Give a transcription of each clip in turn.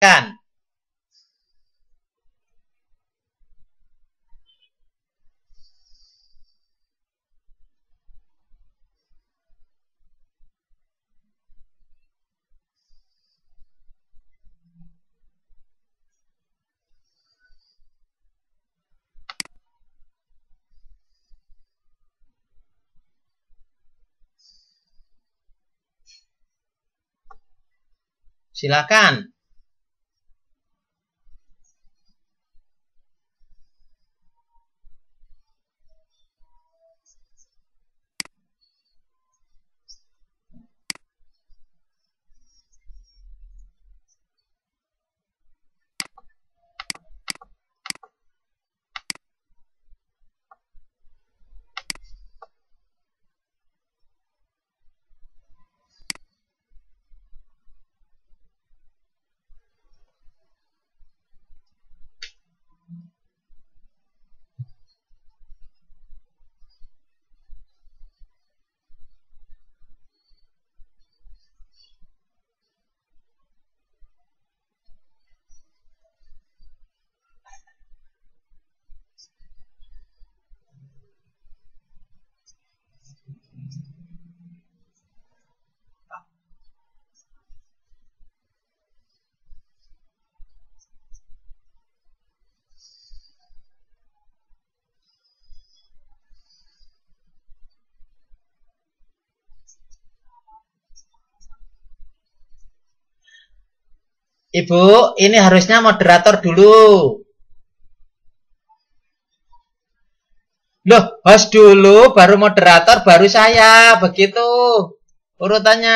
kan Silakan. Ibu, ini harusnya moderator dulu. Loh, host dulu, baru moderator, baru saya. Begitu urutannya.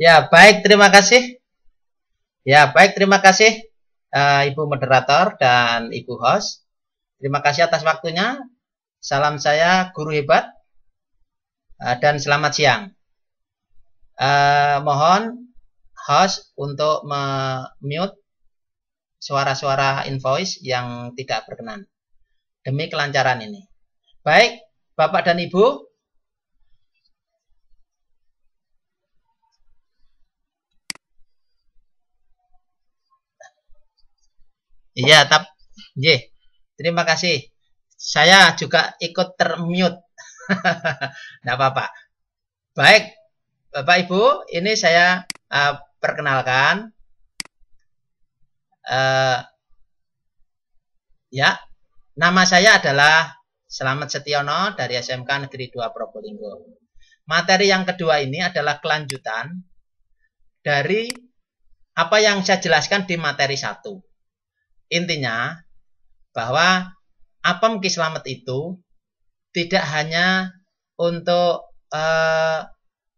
Ya, baik, terima kasih. Ya, baik, terima kasih uh, Ibu moderator dan Ibu host. Terima kasih atas waktunya. Salam saya guru hebat uh, dan selamat siang. Uh, mohon host untuk mute suara-suara invoice yang tidak berkenan demi kelancaran ini. Baik, Bapak dan Ibu, Iya, tap. Ye. Terima kasih. Saya juga ikut termute. Tidak apa-apa. Baik, Bapak Ibu, ini saya uh, perkenalkan. Uh, ya, nama saya adalah Selamat Setiono dari SMK Negeri 2 Probolinggo. Materi yang kedua ini adalah kelanjutan dari apa yang saya jelaskan di materi satu. Intinya bahwa apem ki selamat itu tidak hanya untuk eh,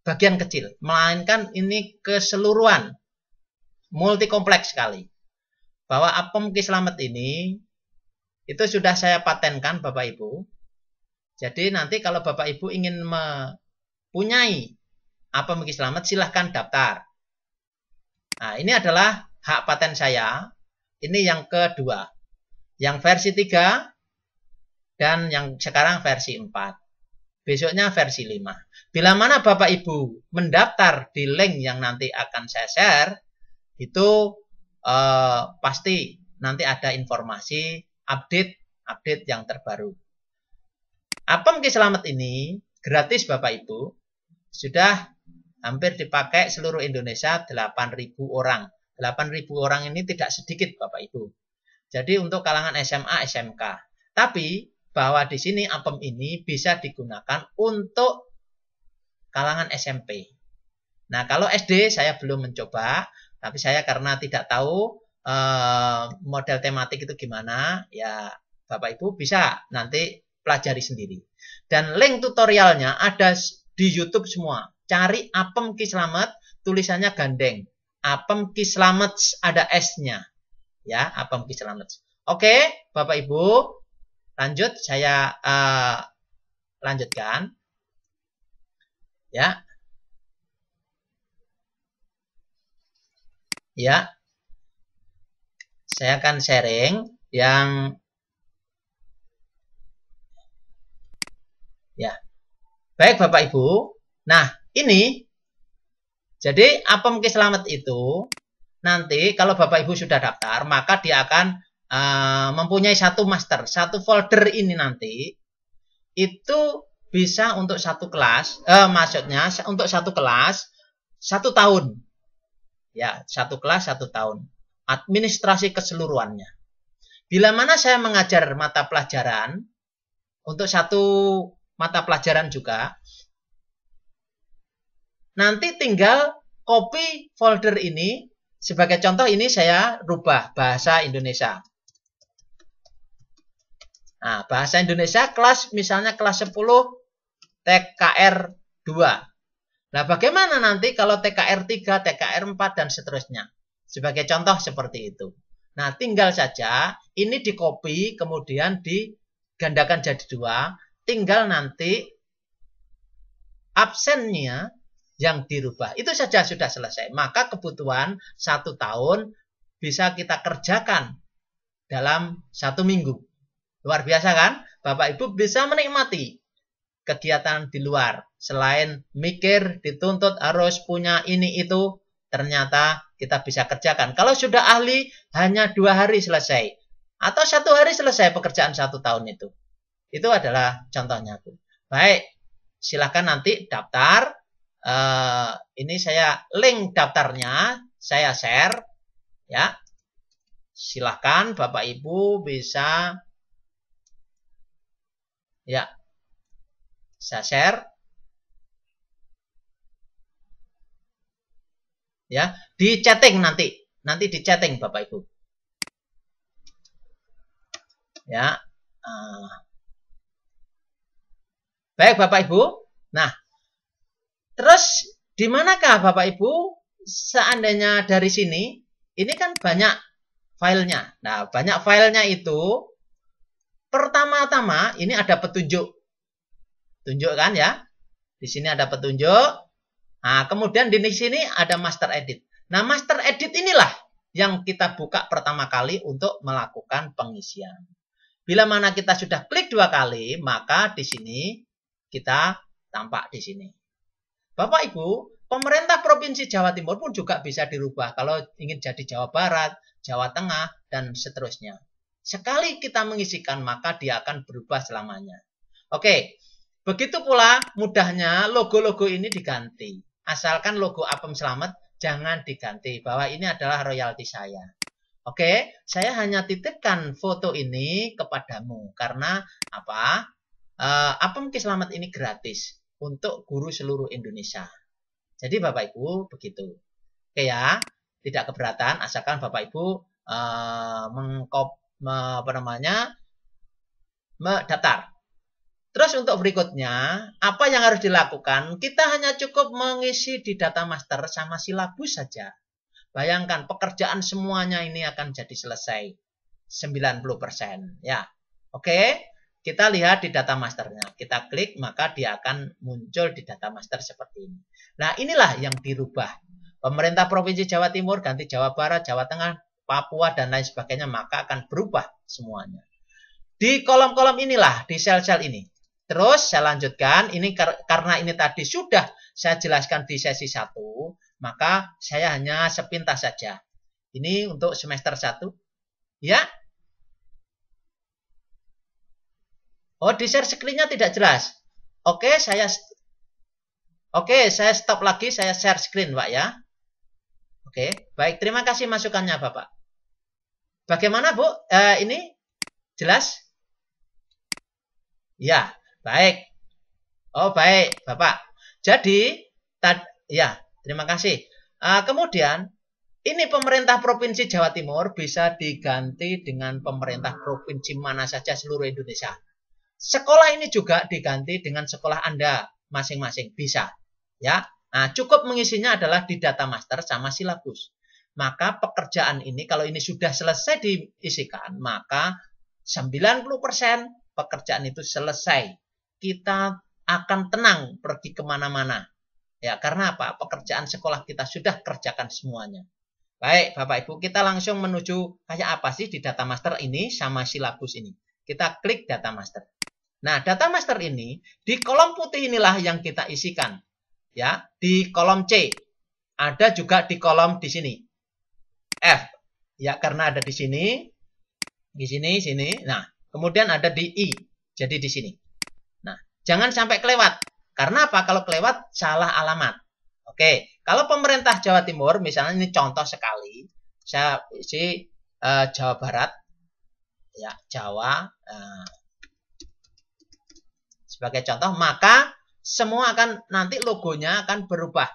bagian kecil, melainkan ini keseluruhan multi kompleks sekali. Bahwa apem ki selamat ini itu sudah saya patenkan Bapak Ibu. Jadi nanti kalau Bapak Ibu ingin mempunyai apem ki selamat silahkan daftar. Nah, ini adalah hak paten saya ini yang kedua. Yang versi 3 dan yang sekarang versi 4. Besoknya versi 5. Bila mana Bapak Ibu mendaftar di link yang nanti akan saya share, itu eh, pasti nanti ada informasi update update yang terbaru. Apa mungkin Selamat ini gratis Bapak Ibu. Sudah hampir dipakai seluruh Indonesia 8.000 orang. 8.000 orang ini tidak sedikit Bapak Ibu. Jadi untuk kalangan SMA, SMK. Tapi bahwa di sini APEM ini bisa digunakan untuk kalangan SMP. Nah, kalau SD saya belum mencoba, tapi saya karena tidak tahu eh, model tematik itu gimana, ya Bapak Ibu bisa nanti pelajari sendiri. Dan link tutorialnya ada di YouTube semua. Cari Apem Ki Slamet, tulisannya gandeng apem kislamet selamat ada S-nya. Ya, apem kislamet. selamat. Oke, Bapak Ibu, lanjut saya uh, lanjutkan. Ya. Ya. Saya akan sharing yang ya. Baik Bapak Ibu. Nah, ini jadi apa mungkin selamat itu nanti kalau Bapak Ibu sudah daftar maka dia akan uh, mempunyai satu master, satu folder ini nanti itu bisa untuk satu kelas, uh, maksudnya untuk satu kelas satu tahun, ya satu kelas satu tahun, administrasi keseluruhannya. Bila mana saya mengajar mata pelajaran untuk satu mata pelajaran juga, Nanti tinggal copy folder ini. Sebagai contoh ini saya rubah bahasa Indonesia. Nah, bahasa Indonesia kelas misalnya kelas 10 TKR 2. Nah, bagaimana nanti kalau TKR 3, TKR 4 dan seterusnya? Sebagai contoh seperti itu. Nah, tinggal saja ini di copy kemudian digandakan jadi dua, tinggal nanti absennya yang dirubah. Itu saja sudah selesai. Maka kebutuhan satu tahun bisa kita kerjakan dalam satu minggu. Luar biasa kan? Bapak Ibu bisa menikmati kegiatan di luar. Selain mikir, dituntut harus punya ini itu, ternyata kita bisa kerjakan. Kalau sudah ahli, hanya dua hari selesai. Atau satu hari selesai pekerjaan satu tahun itu. Itu adalah contohnya. Baik, silakan nanti daftar Eh, ini saya link daftarnya saya share ya silahkan bapak ibu bisa ya saya share ya di chatting nanti nanti di chatting bapak ibu ya uh. baik bapak ibu nah Terus di manakah Bapak Ibu seandainya dari sini ini kan banyak filenya. Nah, banyak filenya itu pertama-tama ini ada petunjuk. Tunjukkan ya. Di sini ada petunjuk. Nah, kemudian di sini ada master edit. Nah, master edit inilah yang kita buka pertama kali untuk melakukan pengisian. Bila mana kita sudah klik dua kali, maka di sini kita tampak di sini. Bapak Ibu, pemerintah Provinsi Jawa Timur pun juga bisa dirubah kalau ingin jadi Jawa Barat, Jawa Tengah, dan seterusnya. Sekali kita mengisikan, maka dia akan berubah selamanya. Oke, begitu pula mudahnya logo-logo ini diganti. Asalkan logo Apem Selamat jangan diganti, bahwa ini adalah royalti saya. Oke, saya hanya titipkan foto ini kepadamu karena apa? Uh, Apem Kislamet ini gratis untuk guru seluruh Indonesia. Jadi Bapak Ibu begitu. Oke ya, tidak keberatan asalkan Bapak Ibu uh, mengkop me, apa namanya mendaftar. Terus untuk berikutnya, apa yang harus dilakukan? Kita hanya cukup mengisi di data master sama silabus saja. Bayangkan pekerjaan semuanya ini akan jadi selesai 90%, ya. Oke. Kita lihat di data masternya. Kita klik, maka dia akan muncul di data master seperti ini. Nah, inilah yang dirubah. Pemerintah Provinsi Jawa Timur ganti Jawa Barat, Jawa Tengah, Papua, dan lain sebagainya, maka akan berubah semuanya. Di kolom-kolom inilah, di sel-sel ini. Terus saya lanjutkan, ini karena ini tadi sudah saya jelaskan di sesi 1, maka saya hanya sepintas saja. Ini untuk semester 1. Ya, Oh, di share screen-nya tidak jelas. Oke, saya Oke, saya stop lagi, saya share screen, Pak ya. Oke, baik. Terima kasih masukannya, Bapak. Bagaimana, Bu? Eh, ini jelas? Ya, baik. Oh, baik, Bapak. Jadi, tad ya, terima kasih. Uh, kemudian, ini pemerintah Provinsi Jawa Timur bisa diganti dengan pemerintah provinsi mana saja seluruh Indonesia. Sekolah ini juga diganti dengan sekolah Anda masing-masing bisa, ya. Nah, cukup mengisinya adalah di data master sama silabus. Maka pekerjaan ini kalau ini sudah selesai diisikan, maka 90% pekerjaan itu selesai. Kita akan tenang pergi kemana-mana. Ya, karena apa? Pekerjaan sekolah kita sudah kerjakan semuanya. Baik, Bapak Ibu, kita langsung menuju kayak apa sih di data master ini sama silabus ini. Kita klik data master. Nah, data master ini di kolom putih inilah yang kita isikan. Ya, di kolom C. Ada juga di kolom di sini. F. Ya, karena ada di sini, di sini, sini. Nah, kemudian ada di I. Jadi di sini. Nah, jangan sampai kelewat. Karena apa? Kalau kelewat salah alamat. Oke, kalau pemerintah Jawa Timur misalnya ini contoh sekali, saya isi uh, Jawa Barat, ya Jawa, eh, sebagai contoh, maka semua akan nanti logonya akan berubah.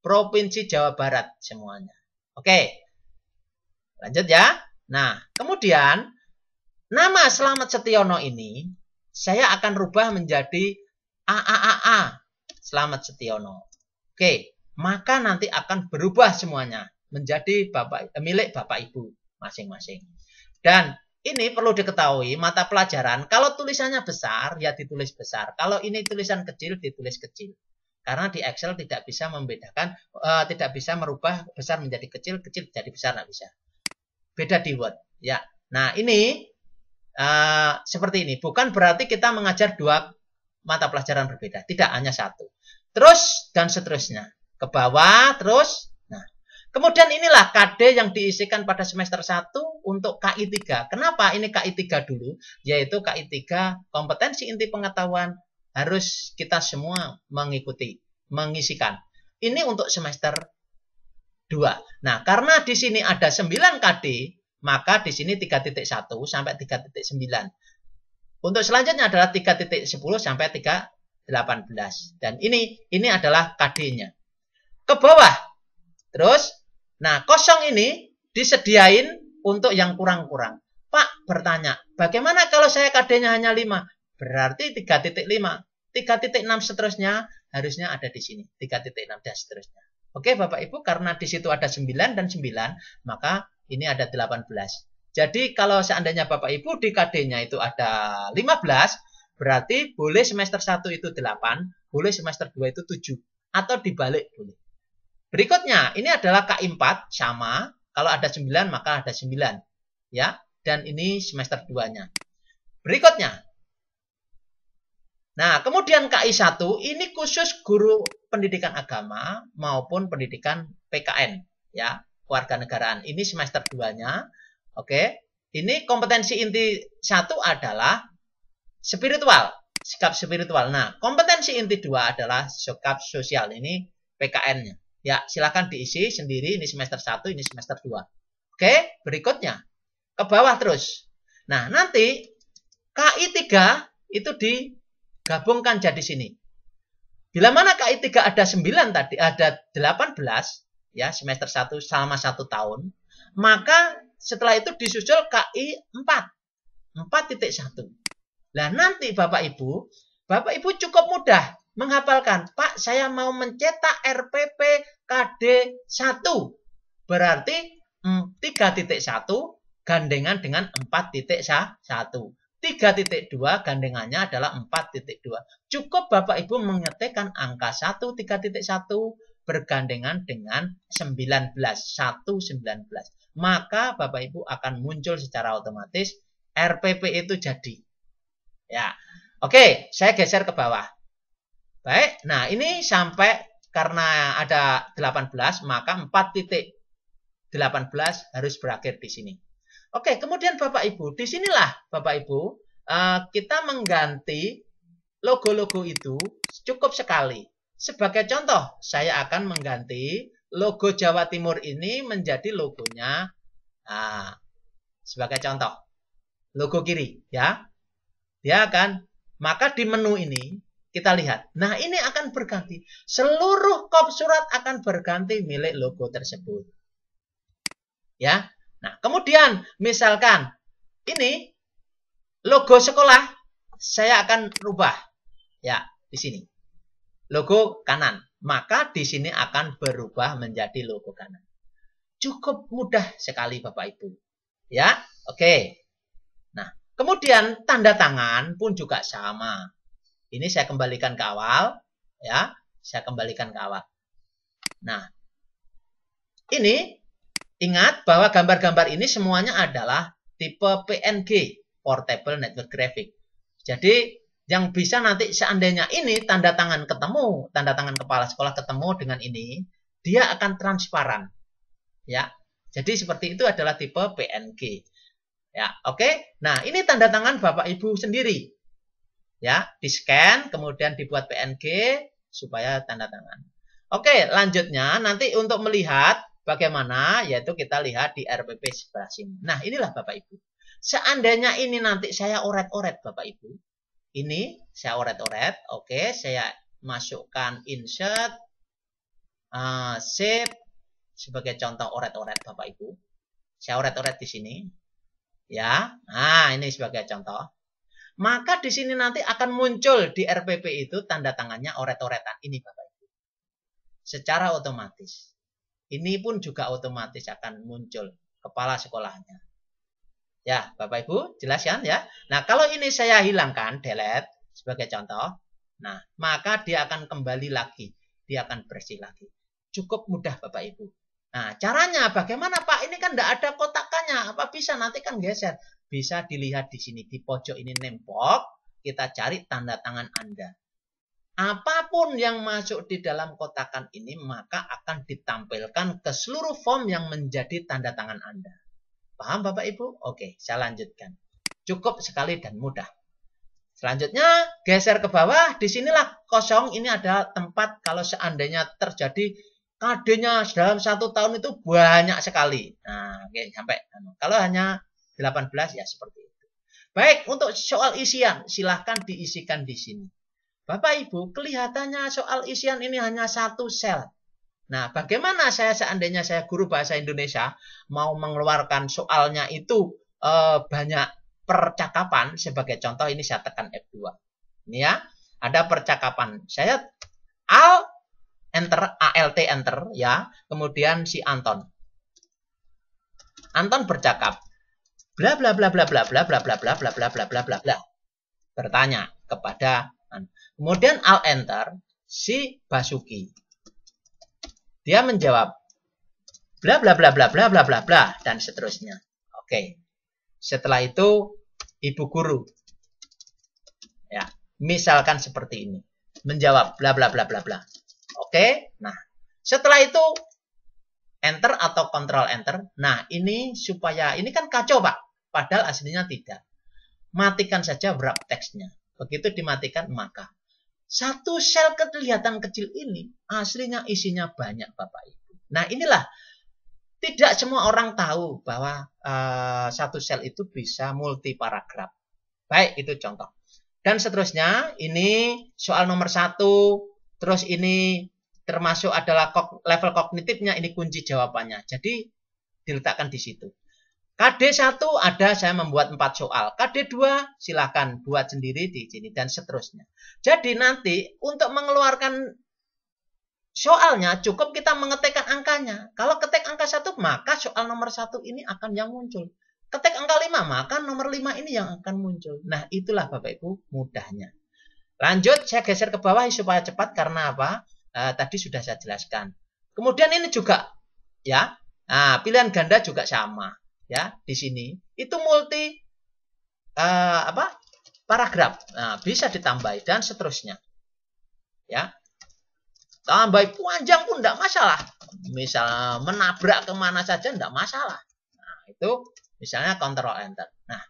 Provinsi Jawa Barat semuanya. Oke. Lanjut ya. Nah, kemudian nama Selamat Setiono ini saya akan rubah menjadi AAAA Selamat Setiono. Oke, maka nanti akan berubah semuanya menjadi bapak milik Bapak Ibu masing-masing. Dan ini perlu diketahui mata pelajaran kalau tulisannya besar ya ditulis besar kalau ini tulisan kecil ditulis kecil karena di Excel tidak bisa membedakan uh, tidak bisa merubah besar menjadi kecil kecil jadi besar nggak bisa beda di Word ya nah ini uh, seperti ini bukan berarti kita mengajar dua mata pelajaran berbeda tidak hanya satu terus dan seterusnya ke bawah terus Kemudian inilah KD yang diisikan pada semester 1 untuk KI3. Kenapa ini KI3 dulu? Yaitu KI3 kompetensi inti pengetahuan harus kita semua mengikuti, mengisikan. Ini untuk semester 2. Nah, karena di sini ada 9 KD, maka di sini 3.1 sampai 3.9. Untuk selanjutnya adalah 3.10 sampai 3.18. Dan ini ini adalah KD-nya. Ke bawah Terus, nah kosong ini disediain untuk yang kurang-kurang. Pak bertanya, bagaimana kalau saya KD-nya hanya 5? Berarti 3.5. 3.6 seterusnya harusnya ada di sini. 3.6 dan seterusnya. Oke Bapak Ibu, karena di situ ada 9 dan 9, maka ini ada 18. Jadi kalau seandainya Bapak Ibu di KD-nya itu ada 15, berarti boleh semester 1 itu 8, boleh semester 2 itu 7, atau dibalik boleh. Berikutnya, ini adalah K4 sama. Kalau ada 9 maka ada 9. Ya, dan ini semester 2-nya. Berikutnya. Nah, kemudian KI1 ini khusus guru pendidikan agama maupun pendidikan PKN, ya, warga negaraan. Ini semester 2-nya. Oke. Ini kompetensi inti 1 adalah spiritual, sikap spiritual. Nah, kompetensi inti 2 adalah sikap sosial. Ini PKN-nya. Ya, silakan diisi sendiri ini semester 1, ini semester 2. Oke, berikutnya. Ke bawah terus. Nah, nanti KI3 itu digabungkan jadi sini. Bila mana KI3 ada 9 tadi, ada 18 ya semester 1 sama 1 tahun, maka setelah itu disusul KI 4. 4.1. Lah nanti Bapak Ibu, Bapak Ibu cukup mudah menghafalkan. Pak, saya mau mencetak RPP KD1. Berarti 3.1 gandengan dengan 4.1. 3.2 gandengannya adalah 4.2. Cukup Bapak Ibu mengetikkan angka 1 3.1 bergandengan dengan 19 19. Maka Bapak Ibu akan muncul secara otomatis RPP itu jadi. Ya. Oke, saya geser ke bawah. Baik. Nah, ini sampai karena ada 18 maka 4 titik 18 harus berakhir di sini. Oke, kemudian Bapak Ibu, di sinilah Bapak Ibu eh, kita mengganti logo-logo itu cukup sekali. Sebagai contoh, saya akan mengganti logo Jawa Timur ini menjadi logonya nah, sebagai contoh logo kiri ya dia ya akan maka di menu ini kita lihat. Nah, ini akan berganti. Seluruh kop surat akan berganti milik logo tersebut. Ya. Nah, kemudian misalkan ini logo sekolah saya akan rubah. Ya, di sini. Logo kanan. Maka di sini akan berubah menjadi logo kanan. Cukup mudah sekali Bapak Ibu. Ya, oke. Nah, kemudian tanda tangan pun juga sama ini saya kembalikan ke awal, ya. Saya kembalikan ke awal. Nah, ini ingat bahwa gambar-gambar ini semuanya adalah tipe PNG, Portable Network Graphic. Jadi, yang bisa nanti seandainya ini tanda tangan ketemu, tanda tangan kepala sekolah ketemu dengan ini, dia akan transparan. Ya. Jadi seperti itu adalah tipe PNG. Ya, oke. Okay? Nah, ini tanda tangan Bapak Ibu sendiri ya di scan kemudian dibuat PNG supaya tanda tangan oke lanjutnya nanti untuk melihat bagaimana yaitu kita lihat di RPP sebelah sini nah inilah Bapak Ibu seandainya ini nanti saya oret-oret Bapak Ibu ini saya oret-oret oke saya masukkan insert uh, save sebagai contoh oret-oret Bapak Ibu saya oret-oret di sini ya nah ini sebagai contoh maka di sini nanti akan muncul di RPP itu tanda tangannya oret-oretan. Ini Bapak Ibu. Secara otomatis. Ini pun juga otomatis akan muncul kepala sekolahnya. Ya, Bapak Ibu, jelas kan ya? Nah, kalau ini saya hilangkan, delete sebagai contoh. Nah, maka dia akan kembali lagi. Dia akan bersih lagi. Cukup mudah Bapak Ibu. Nah, caranya bagaimana Pak? Ini kan tidak ada kotakannya. Apa bisa nanti kan geser? bisa dilihat di sini di pojok ini nempok kita cari tanda tangan Anda. Apapun yang masuk di dalam kotakan ini maka akan ditampilkan ke seluruh form yang menjadi tanda tangan Anda. Paham Bapak Ibu? Oke, saya lanjutkan. Cukup sekali dan mudah. Selanjutnya geser ke bawah, disinilah kosong ini adalah tempat kalau seandainya terjadi KD-nya dalam satu tahun itu banyak sekali. Nah, oke, sampai. Kalau hanya 18 ya seperti itu. Baik, untuk soal isian silahkan diisikan di sini. Bapak Ibu, kelihatannya soal isian ini hanya satu sel. Nah, bagaimana saya seandainya saya guru bahasa Indonesia mau mengeluarkan soalnya itu e, banyak percakapan sebagai contoh ini saya tekan F2. Ini ya, ada percakapan. Saya al enter ALT enter ya, kemudian si Anton. Anton bercakap bla bla bla bla bla bla bla bla bla bla bla bla bla bla bla bertanya kepada kemudian al enter si Basuki dia menjawab bla bla bla bla bla bla bla bla dan seterusnya oke setelah itu ibu guru ya misalkan seperti ini menjawab bla bla bla bla bla oke nah setelah itu enter atau control enter. Nah, ini supaya ini kan kacau, Pak. Padahal aslinya tidak. Matikan saja wrap teksnya. Begitu dimatikan maka. Satu sel kelihatan kecil ini aslinya isinya banyak Bapak Ibu. Nah inilah tidak semua orang tahu bahwa uh, satu sel itu bisa multi paragraf. Baik itu contoh. Dan seterusnya ini soal nomor satu. Terus ini termasuk adalah level kognitifnya ini kunci jawabannya. Jadi diletakkan di situ. KD1 ada saya membuat 4 soal. KD2 silahkan buat sendiri di sini dan seterusnya. Jadi nanti untuk mengeluarkan soalnya cukup kita mengetikkan angkanya. Kalau ketik angka 1 maka soal nomor 1 ini akan yang muncul. Ketik angka 5 maka nomor 5 ini yang akan muncul. Nah itulah Bapak Ibu mudahnya. Lanjut saya geser ke bawah supaya cepat karena apa? E, tadi sudah saya jelaskan. Kemudian ini juga ya. Nah, pilihan ganda juga sama ya di sini itu multi uh, apa paragraf nah, bisa ditambah dan seterusnya ya tambah panjang pun tidak masalah misal menabrak kemana saja tidak masalah nah, itu misalnya control enter nah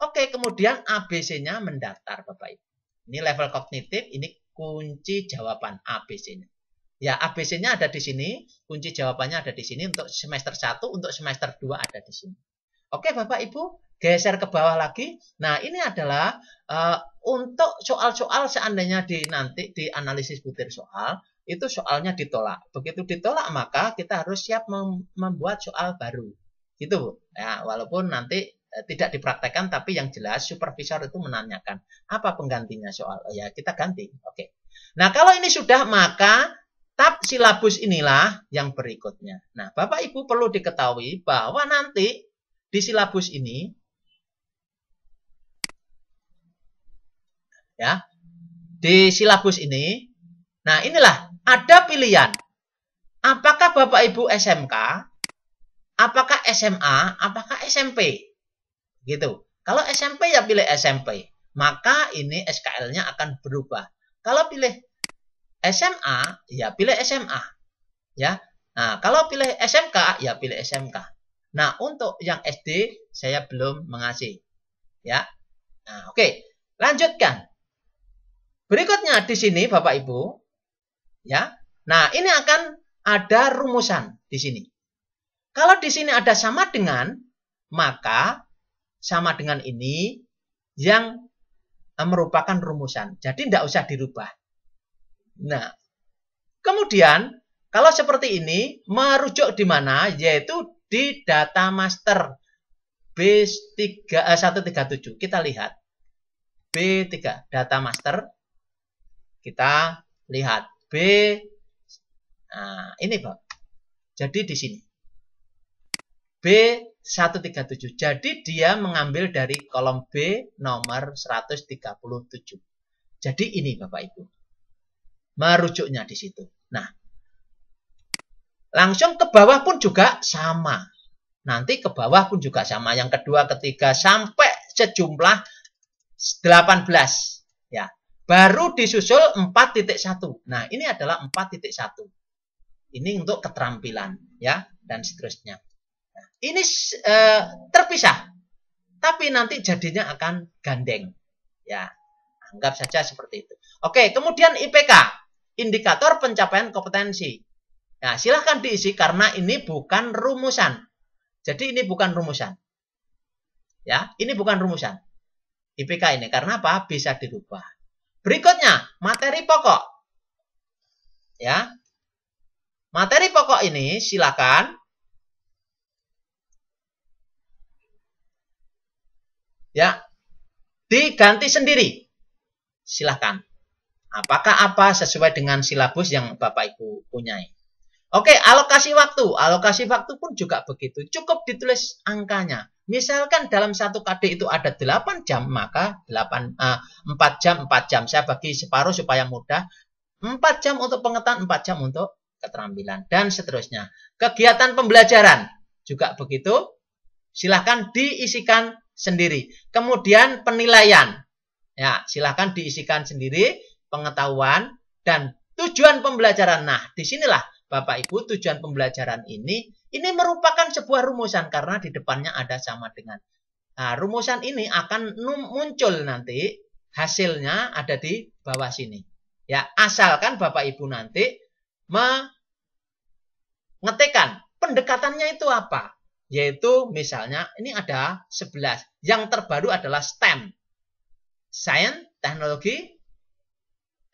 oke okay, kemudian ABC-nya mendaftar bapak ibu ini level kognitif ini kunci jawaban ABC-nya Ya, ABC-nya ada di sini, kunci jawabannya ada di sini untuk semester 1, untuk semester 2 ada di sini. Oke, Bapak Ibu, geser ke bawah lagi. Nah, ini adalah uh, untuk soal-soal seandainya di nanti di analisis butir soal, itu soalnya ditolak. Begitu ditolak, maka kita harus siap mem membuat soal baru. Gitu, Bu. Ya, walaupun nanti eh, tidak dipraktekkan tapi yang jelas supervisor itu menanyakan apa penggantinya soal ya kita ganti oke nah kalau ini sudah maka tab silabus inilah yang berikutnya. Nah, Bapak Ibu perlu diketahui bahwa nanti di silabus ini ya, di silabus ini nah inilah ada pilihan. Apakah Bapak Ibu SMK, apakah SMA, apakah SMP? Gitu. Kalau SMP ya pilih SMP, maka ini SKL-nya akan berubah. Kalau pilih SMA, ya pilih SMA. Ya. Nah, kalau pilih SMK, ya pilih SMK. Nah, untuk yang SD saya belum mengasih. Ya. Nah, oke. Lanjutkan. Berikutnya di sini Bapak Ibu, ya. Nah, ini akan ada rumusan di sini. Kalau di sini ada sama dengan, maka sama dengan ini yang eh, merupakan rumusan. Jadi tidak usah dirubah. Nah, kemudian kalau seperti ini merujuk di mana? Yaitu di data master B137. Eh, Kita lihat. B3 data master. Kita lihat B nah, ini, Pak. Jadi di sini. B137. Jadi dia mengambil dari kolom B nomor 137. Jadi ini Bapak Ibu merujuknya di situ. Nah, langsung ke bawah pun juga sama. Nanti ke bawah pun juga sama. Yang kedua, ketiga, sampai sejumlah 18. Ya, baru disusul 4.1. Nah, ini adalah 4.1. Ini untuk keterampilan, ya, dan seterusnya. Nah, ini eh, terpisah, tapi nanti jadinya akan gandeng. Ya, anggap saja seperti itu. Oke, kemudian IPK indikator pencapaian kompetensi. Nah, silahkan diisi karena ini bukan rumusan. Jadi ini bukan rumusan. Ya, ini bukan rumusan. IPK ini karena apa? Bisa dirubah. Berikutnya, materi pokok. Ya. Materi pokok ini silakan ya diganti sendiri. Silakan. Apakah apa sesuai dengan silabus yang Bapak Ibu punyai? Oke, alokasi waktu. Alokasi waktu pun juga begitu. Cukup ditulis angkanya. Misalkan dalam satu KD itu ada 8 jam, maka 8, uh, 4 jam, 4 jam. Saya bagi separuh supaya mudah. 4 jam untuk pengetahuan, 4 jam untuk keterampilan, dan seterusnya. Kegiatan pembelajaran juga begitu. Silahkan diisikan sendiri. Kemudian penilaian. Ya, silahkan diisikan sendiri pengetahuan, dan tujuan pembelajaran. Nah, disinilah Bapak Ibu tujuan pembelajaran ini, ini merupakan sebuah rumusan karena di depannya ada sama dengan. Nah, rumusan ini akan muncul nanti hasilnya ada di bawah sini. Ya, asalkan Bapak Ibu nanti mengetikkan pendekatannya itu apa? Yaitu misalnya ini ada 11. Yang terbaru adalah STEM. Science, teknologi,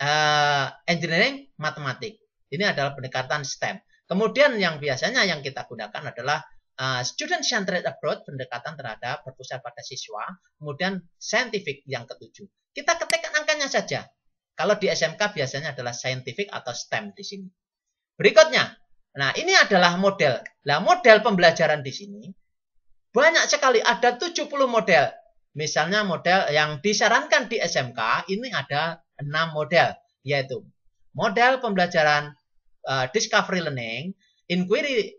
Eh, engineering matematik. Ini adalah pendekatan STEM. Kemudian yang biasanya yang kita gunakan adalah uh, student centered approach pendekatan terhadap berpusat pada siswa, kemudian scientific yang ketujuh. Kita ketikkan angkanya saja. Kalau di SMK biasanya adalah scientific atau STEM di sini. Berikutnya, nah ini adalah model. Nah model pembelajaran di sini banyak sekali ada 70 model. Misalnya model yang disarankan di SMK ini ada enam model, yaitu model pembelajaran uh, discovery learning, inquiry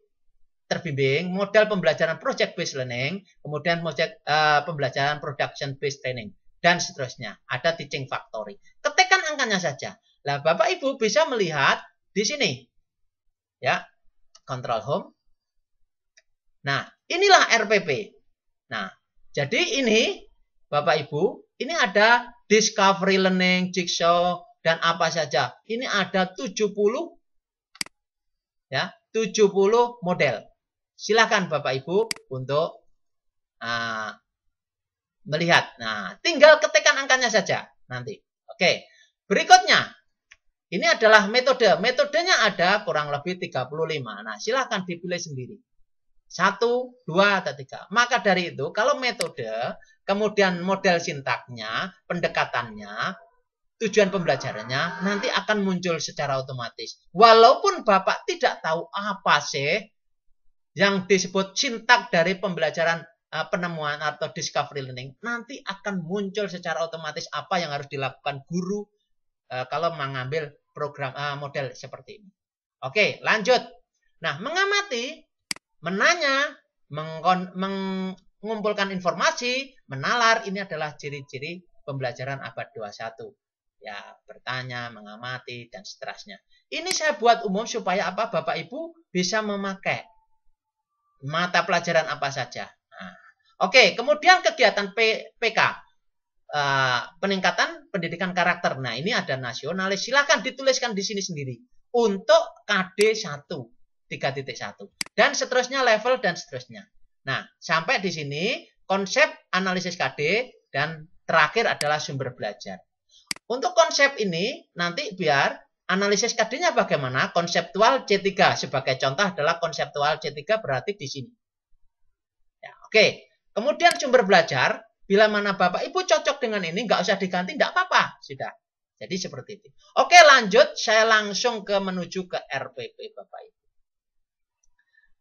terbimbing, model pembelajaran project based learning, kemudian project, uh, eh, pembelajaran production based training dan seterusnya. Ada teaching factory. Ketikkan angkanya saja. Lah Bapak Ibu bisa melihat di sini. Ya. Control home. Nah, inilah RPP. Nah, jadi ini Bapak Ibu, ini ada discovery learning, jigsaw, dan apa saja. Ini ada 70 ya, 70 model. Silakan Bapak Ibu untuk uh, melihat. Nah, tinggal ketikkan angkanya saja nanti. Oke. Berikutnya ini adalah metode. Metodenya ada kurang lebih 35. Nah, silakan dipilih sendiri. Satu, dua, atau tiga. Maka dari itu, kalau metode, kemudian model sintaknya, pendekatannya, tujuan pembelajarannya nanti akan muncul secara otomatis. Walaupun Bapak tidak tahu apa sih yang disebut sintak dari pembelajaran e, penemuan atau discovery learning, nanti akan muncul secara otomatis apa yang harus dilakukan guru e, kalau mengambil program e, model seperti ini. Oke, lanjut. Nah, mengamati menanya, mengumpulkan informasi, menalar, ini adalah ciri-ciri pembelajaran abad 21. Ya, bertanya, mengamati, dan seterusnya. Ini saya buat umum supaya apa Bapak Ibu bisa memakai mata pelajaran apa saja. Nah, Oke, okay, kemudian kegiatan P, PK. Uh, eh, peningkatan pendidikan karakter. Nah, ini ada nasionalis. Silahkan dituliskan di sini sendiri. Untuk KD 1, 3.1 dan seterusnya level dan seterusnya. Nah, sampai di sini konsep analisis KD dan terakhir adalah sumber belajar. Untuk konsep ini nanti biar analisis KD-nya bagaimana? Konseptual C3 sebagai contoh adalah konseptual C3 berarti di sini. Ya, oke. Kemudian sumber belajar bila mana Bapak Ibu cocok dengan ini nggak usah diganti enggak apa-apa, sudah. Jadi seperti itu. Oke, lanjut saya langsung ke menuju ke RPP Bapak Ibu.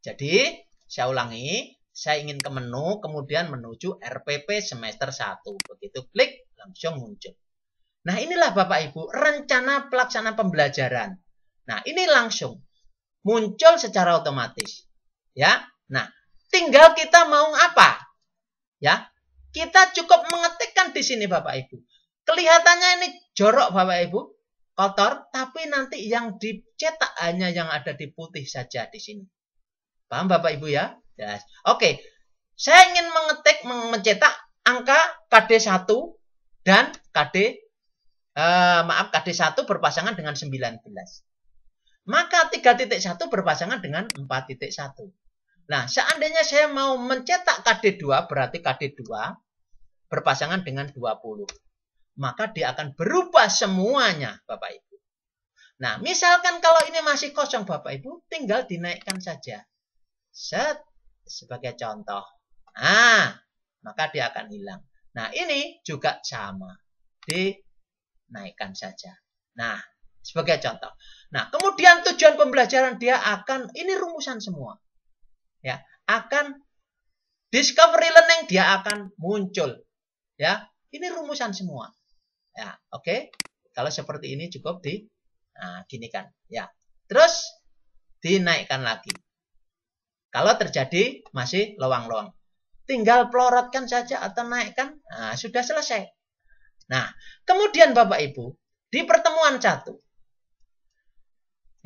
Jadi, saya ulangi, saya ingin ke menu, kemudian menuju RPP semester 1. Begitu klik, langsung muncul. Nah, inilah Bapak Ibu, rencana pelaksanaan pembelajaran. Nah, ini langsung muncul secara otomatis. Ya. Nah, tinggal kita mau apa? Ya. Kita cukup mengetikkan di sini Bapak Ibu. Kelihatannya ini jorok Bapak Ibu, kotor, tapi nanti yang dicetak hanya yang ada di putih saja di sini. Paham Bapak Ibu ya? Yes. Oke. Saya ingin mengetik mencetak angka KD1 dan KD eh, maaf KD1 berpasangan dengan 19. Maka 3.1 berpasangan dengan 4.1. Nah, seandainya saya mau mencetak KD2 berarti KD2 berpasangan dengan 20. Maka dia akan berubah semuanya, Bapak Ibu. Nah, misalkan kalau ini masih kosong Bapak Ibu, tinggal dinaikkan saja. Set sebagai contoh. Ah, maka dia akan hilang. Nah, ini juga sama. Dinaikkan saja. Nah, sebagai contoh. Nah, kemudian tujuan pembelajaran dia akan ini rumusan semua. Ya, akan discovery learning dia akan muncul. Ya, ini rumusan semua. Ya, oke. Okay? Kalau seperti ini cukup di nah, gini kan. Ya. Terus dinaikkan lagi. Kalau terjadi masih lowang-lowang. Tinggal pelorotkan saja atau naikkan, nah, sudah selesai. Nah, kemudian Bapak Ibu, di pertemuan satu,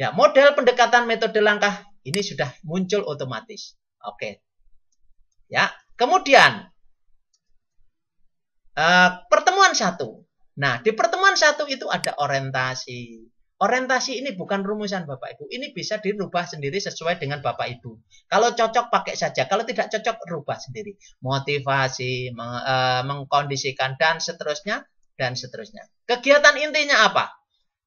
ya model pendekatan metode langkah ini sudah muncul otomatis. Oke. Ya, kemudian uh, pertemuan satu. Nah, di pertemuan satu itu ada orientasi, Orientasi ini bukan rumusan Bapak Ibu. Ini bisa dirubah sendiri sesuai dengan Bapak Ibu. Kalau cocok pakai saja, kalau tidak cocok rubah sendiri. Motivasi, meng, eh, mengkondisikan dan seterusnya dan seterusnya. Kegiatan intinya apa?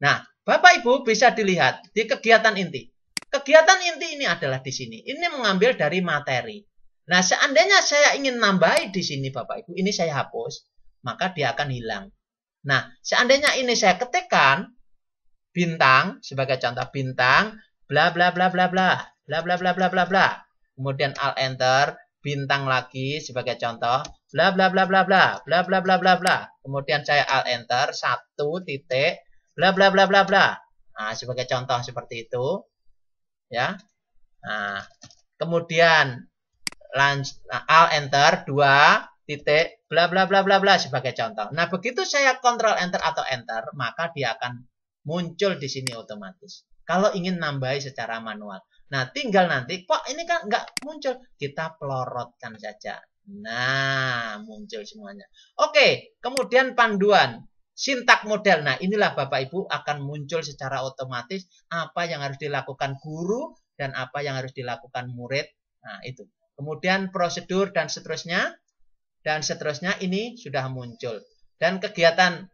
Nah, Bapak Ibu bisa dilihat di kegiatan inti. Kegiatan inti ini adalah di sini. Ini mengambil dari materi. Nah, seandainya saya ingin nambahi di sini Bapak Ibu, ini saya hapus, maka dia akan hilang. Nah, seandainya ini saya ketikkan, bintang sebagai contoh bintang bla bla bla bla bla bla bla bla bla bla bla kemudian al enter bintang lagi sebagai contoh bla bla bla bla bla bla bla bla bla bla kemudian saya al enter satu titik bla bla bla bla bla nah sebagai contoh seperti itu ya nah kemudian al enter dua titik bla bla bla bla bla sebagai contoh nah begitu saya kontrol enter atau enter maka dia akan muncul di sini otomatis. Kalau ingin nambahi secara manual. Nah, tinggal nanti, kok ini kan nggak muncul? Kita pelorotkan saja. Nah, muncul semuanya. Oke, kemudian panduan. Sintak model. Nah, inilah Bapak Ibu akan muncul secara otomatis apa yang harus dilakukan guru dan apa yang harus dilakukan murid. Nah, itu. Kemudian prosedur dan seterusnya. Dan seterusnya ini sudah muncul. Dan kegiatan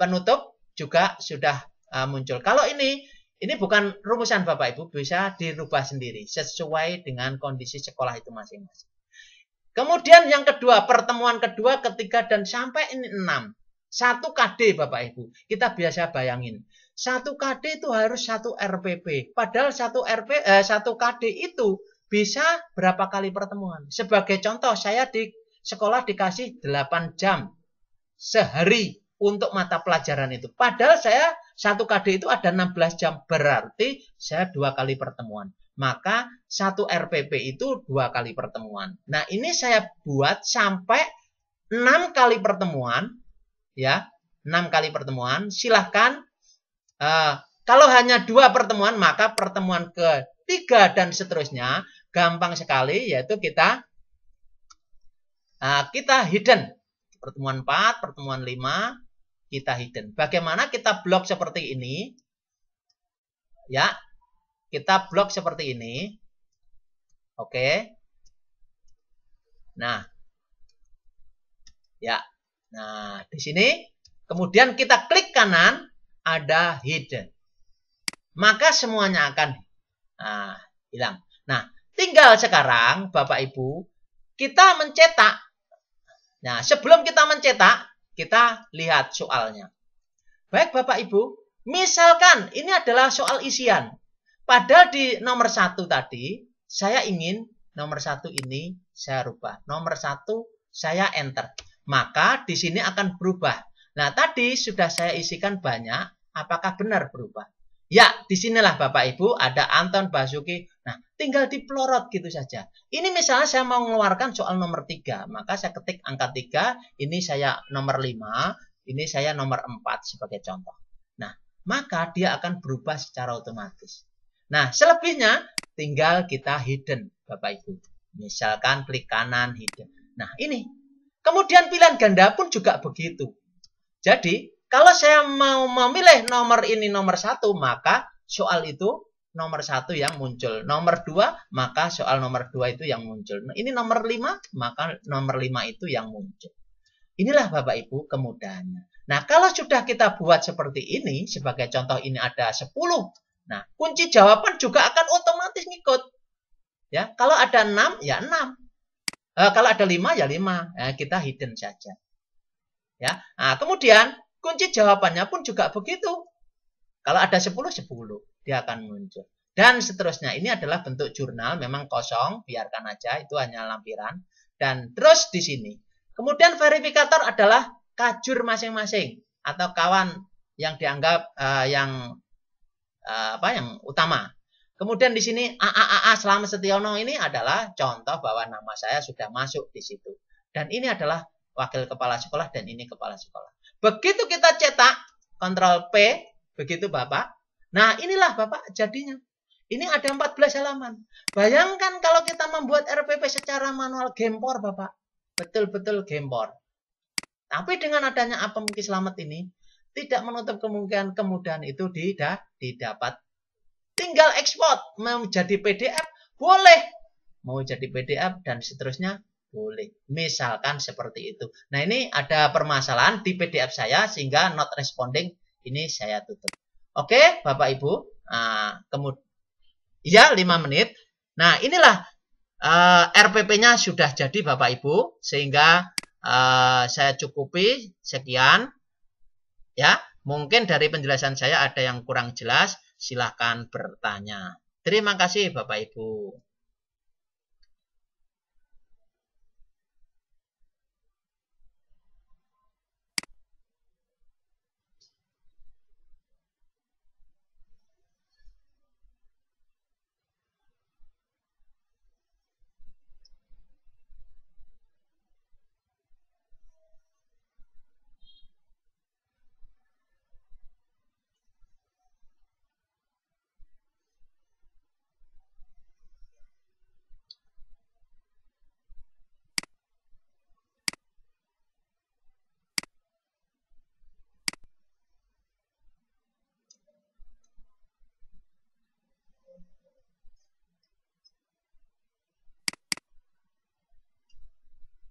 penutup juga sudah uh, muncul. Kalau ini ini bukan rumusan Bapak Ibu, bisa dirubah sendiri sesuai dengan kondisi sekolah itu masing-masing. Kemudian yang kedua, pertemuan kedua, ketiga, dan sampai ini enam. Satu KD Bapak Ibu, kita biasa bayangin. Satu KD itu harus satu RPP. Padahal satu RP eh, satu KD itu bisa berapa kali pertemuan. Sebagai contoh, saya di sekolah dikasih 8 jam sehari untuk mata pelajaran itu. Padahal saya satu KD itu ada 16 jam, berarti saya dua kali pertemuan. Maka satu RPP itu dua kali pertemuan. Nah, ini saya buat sampai enam kali pertemuan ya, enam kali pertemuan. Silahkan uh, kalau hanya dua pertemuan, maka pertemuan ketiga dan seterusnya gampang sekali, yaitu kita eh, kita hidden pertemuan 4, pertemuan 5, kita hidden. Bagaimana kita blok seperti ini? Ya, kita blok seperti ini. Oke. Nah. Ya. Nah, di sini kemudian kita klik kanan ada hidden. Maka semuanya akan nah, hilang. Nah, tinggal sekarang Bapak Ibu kita mencetak. Nah, sebelum kita mencetak, kita lihat soalnya. Baik Bapak Ibu, misalkan ini adalah soal isian. Padahal di nomor satu tadi, saya ingin nomor satu ini saya rubah. Nomor satu saya enter. Maka di sini akan berubah. Nah tadi sudah saya isikan banyak, apakah benar berubah? Ya, di sinilah Bapak Ibu ada Anton Basuki. Nah, tinggal diplorot gitu saja. Ini misalnya saya mau mengeluarkan soal nomor 3, maka saya ketik angka 3, ini saya nomor 5, ini saya nomor 4 sebagai contoh. Nah, maka dia akan berubah secara otomatis. Nah, selebihnya tinggal kita hidden, Bapak Ibu. Misalkan klik kanan hidden. Nah, ini. Kemudian pilihan ganda pun juga begitu. Jadi, kalau saya mau memilih nomor ini nomor satu, maka soal itu nomor satu yang muncul. Nomor dua, maka soal nomor dua itu yang muncul. Nah, ini nomor lima, maka nomor lima itu yang muncul. Inilah Bapak Ibu kemudahannya. Nah, kalau sudah kita buat seperti ini, sebagai contoh ini ada sepuluh. Nah, kunci jawaban juga akan otomatis ngikut. Ya, kalau ada enam ya enam. E, kalau ada lima ya lima. Eh, kita hidden saja. Ya. Nah, kemudian kunci jawabannya pun juga begitu. Kalau ada sepuluh sepuluh dia akan muncul. Dan seterusnya. Ini adalah bentuk jurnal, memang kosong, biarkan aja, itu hanya lampiran. Dan terus di sini. Kemudian verifikator adalah kajur masing-masing atau kawan yang dianggap uh, yang uh, apa yang utama. Kemudian di sini AAAA Selamat Setiono ini adalah contoh bahwa nama saya sudah masuk di situ. Dan ini adalah wakil kepala sekolah dan ini kepala sekolah. Begitu kita cetak, kontrol P, begitu Bapak, Nah inilah Bapak jadinya. Ini ada 14 halaman. Bayangkan kalau kita membuat RPP secara manual gempor Bapak. Betul-betul gempor. Tapi dengan adanya apa mungkin selamat ini, tidak menutup kemungkinan kemudahan itu tidak didapat. Tinggal ekspor menjadi PDF boleh. Mau jadi PDF dan seterusnya boleh. Misalkan seperti itu. Nah ini ada permasalahan di PDF saya sehingga not responding ini saya tutup. Oke, Bapak Ibu. Nah, kemudian ya 5 menit. Nah, inilah uh, eh, RPP-nya sudah jadi Bapak Ibu sehingga uh, saya cukupi sekian. Ya, mungkin dari penjelasan saya ada yang kurang jelas, silahkan bertanya. Terima kasih Bapak Ibu.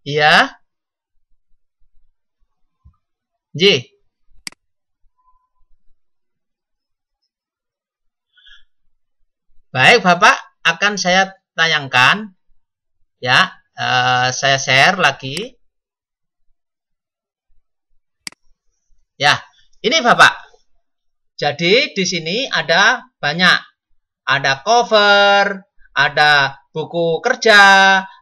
Iya. J. Baik, Bapak akan saya tayangkan ya. Uh, saya share lagi. Ya, ini Bapak. Jadi di sini ada banyak. Ada cover, ada buku kerja,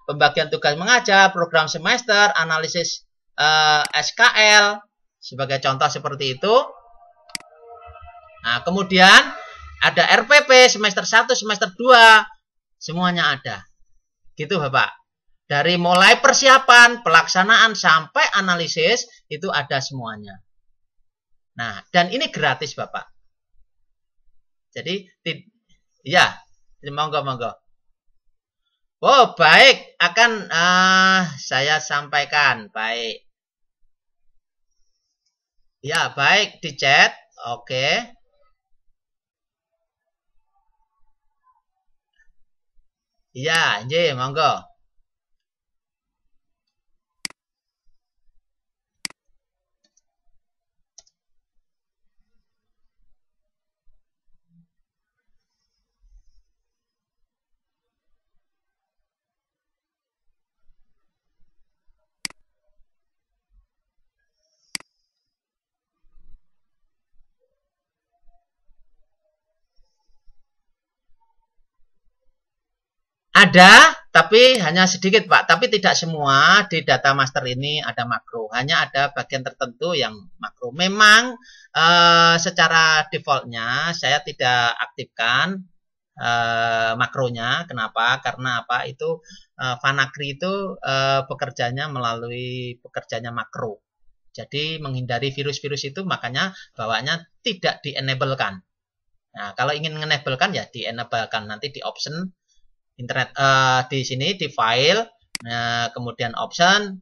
pembagian tugas mengajar, program semester, analisis eh, SKL, sebagai contoh seperti itu. Nah, kemudian ada RPP semester 1, semester 2, semuanya ada. Gitu Bapak. Dari mulai persiapan, pelaksanaan, sampai analisis, itu ada semuanya. Nah, dan ini gratis Bapak. Jadi, ya, monggo-monggo. Oh, baik. Akan uh, saya sampaikan. Baik. Ya, baik. Di chat. Oke. Okay. Ya, J, monggo. Ada, tapi hanya sedikit Pak. Tapi tidak semua di data master ini ada makro. Hanya ada bagian tertentu yang makro. Memang uh, secara defaultnya saya tidak aktifkan uh, makronya. Kenapa? Karena apa? Itu uh, eh, Vanakri itu uh, pekerjanya melalui pekerjanya makro. Jadi menghindari virus-virus itu makanya bawahnya tidak di-enablekan. Nah, kalau ingin mengenablekan ya di-enablekan nanti di option internet uh, di sini di file nah kemudian option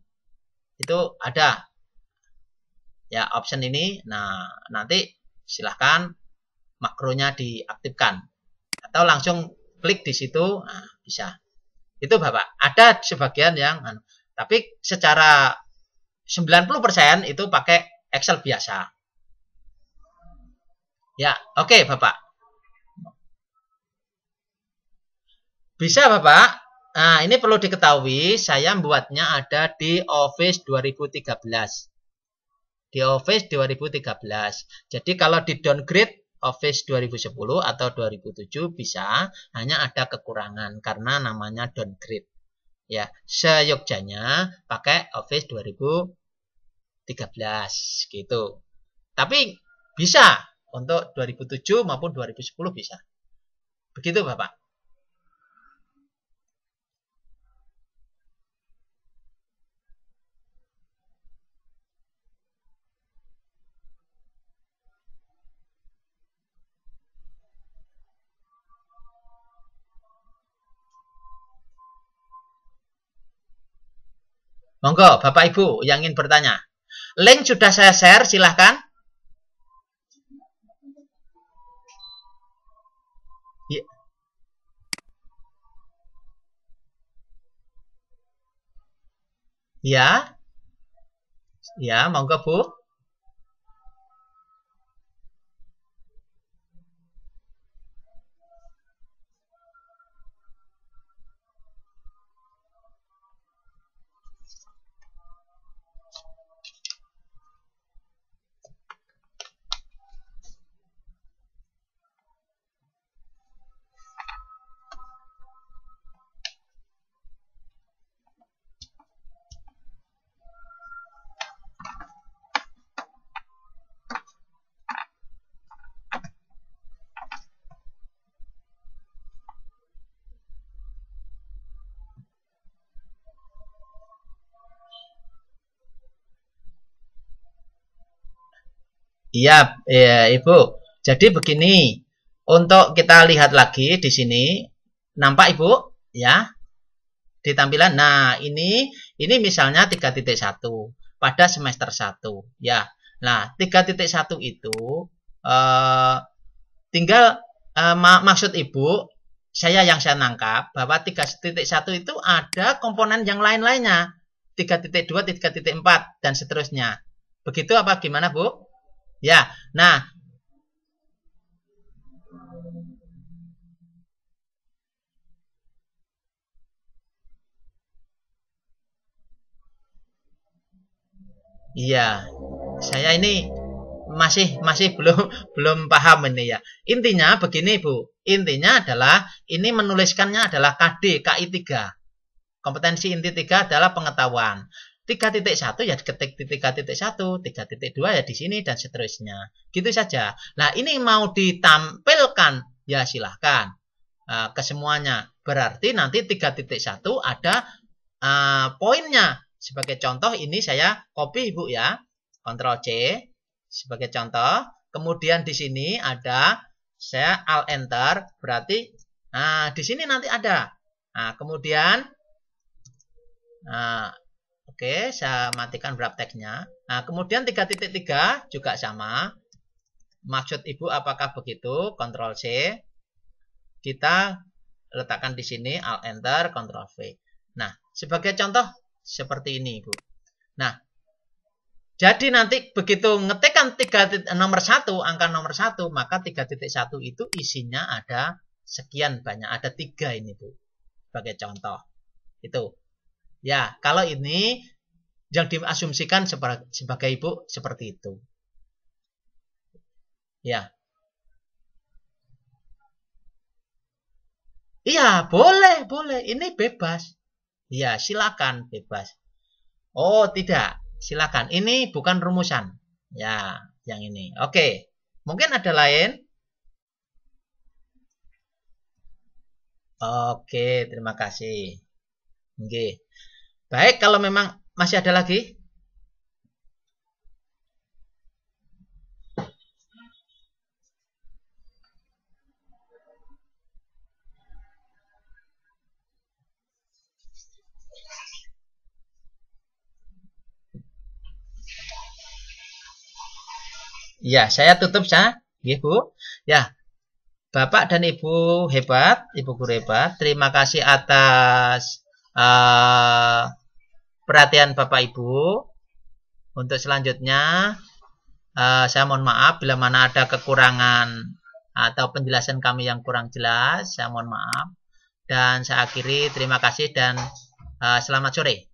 itu ada ya option ini nah nanti silahkan makronya diaktifkan atau langsung klik di situ nah, bisa itu bapak ada sebagian yang anu, tapi secara 90% itu pakai Excel biasa ya oke okay, bapak Bisa Bapak? Nah, ini perlu diketahui, saya membuatnya ada di Office 2013. Di Office 2013. Jadi kalau di downgrade Office 2010 atau 2007 bisa, hanya ada kekurangan karena namanya downgrade. Ya, seyogjanya pakai Office 2013 gitu. Tapi bisa untuk 2007 maupun 2010 bisa. Begitu Bapak. Monggo, Bapak Ibu yang ingin bertanya. Link sudah saya share, silahkan. Ya. Ya. monggo Bu. Iya, ya, Ibu. Jadi begini, untuk kita lihat lagi di sini, nampak Ibu? Ya. Di tampilan. Nah, ini ini misalnya 3.1 pada semester 1, ya. Nah, 3.1 itu eh, tinggal eh, mak maksud Ibu saya yang saya nangkap bahwa 3.1 itu ada komponen yang lain-lainnya. 3.2, 3.4 dan seterusnya. Begitu apa gimana, Bu? Ya, nah Iya, saya ini masih masih belum belum paham ini ya. Intinya begini Bu, intinya adalah ini menuliskannya adalah KD KI3. Kompetensi inti 3 adalah pengetahuan tiga titik satu ya ketik titik satu tiga titik dua ya di sini dan seterusnya. Gitu saja. Nah, ini mau ditampilkan ya silahkan uh, ke semuanya. Berarti nanti satu ada uh, poinnya. Sebagai contoh ini saya copy Ibu ya. Ctrl C sebagai contoh. Kemudian di sini ada saya alt enter berarti nah di sini nanti ada. Nah, kemudian nah Oke, saya matikan prakteknya. Nah, kemudian 3.3 juga sama. Maksud Ibu apakah begitu? Ctrl C. Kita letakkan di sini Alt Enter, Ctrl V. Nah, sebagai contoh seperti ini, Ibu. Nah, jadi nanti begitu ngetikkan 3, nomor 1, angka nomor 1, maka 3.1 itu isinya ada sekian banyak. Ada tiga ini, ibu. Sebagai contoh. Itu. Ya, kalau ini yang diasumsikan sebagai, sebagai ibu seperti itu. Ya. Iya, boleh, boleh. Ini bebas. Iya, silakan bebas. Oh, tidak. Silakan. Ini bukan rumusan. Ya, yang ini. Oke. Mungkin ada lain? Oke, terima kasih. Nggih. Baik, kalau memang masih ada lagi. Ya, saya tutup ya, Ibu. Ya, Bapak dan Ibu hebat, Ibu guru hebat. Terima kasih atas uh, perhatian Bapak Ibu. Untuk selanjutnya, eh, saya mohon maaf bila mana ada kekurangan atau penjelasan kami yang kurang jelas, saya mohon maaf. Dan saya akhiri, terima kasih dan eh, selamat sore.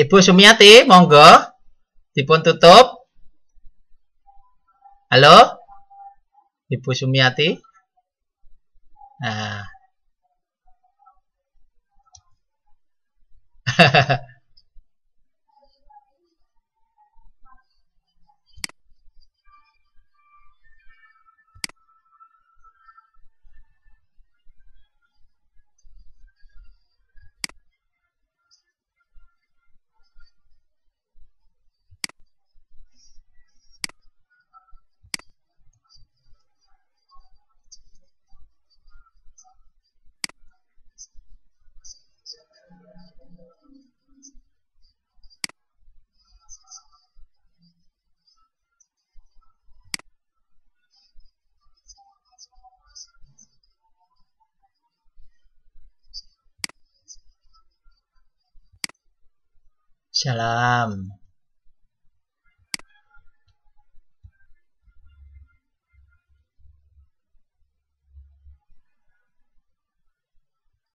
Ibu Sumiati, monggo dipun tutup. Halo? Ibu Sumiati. Nah. Salam.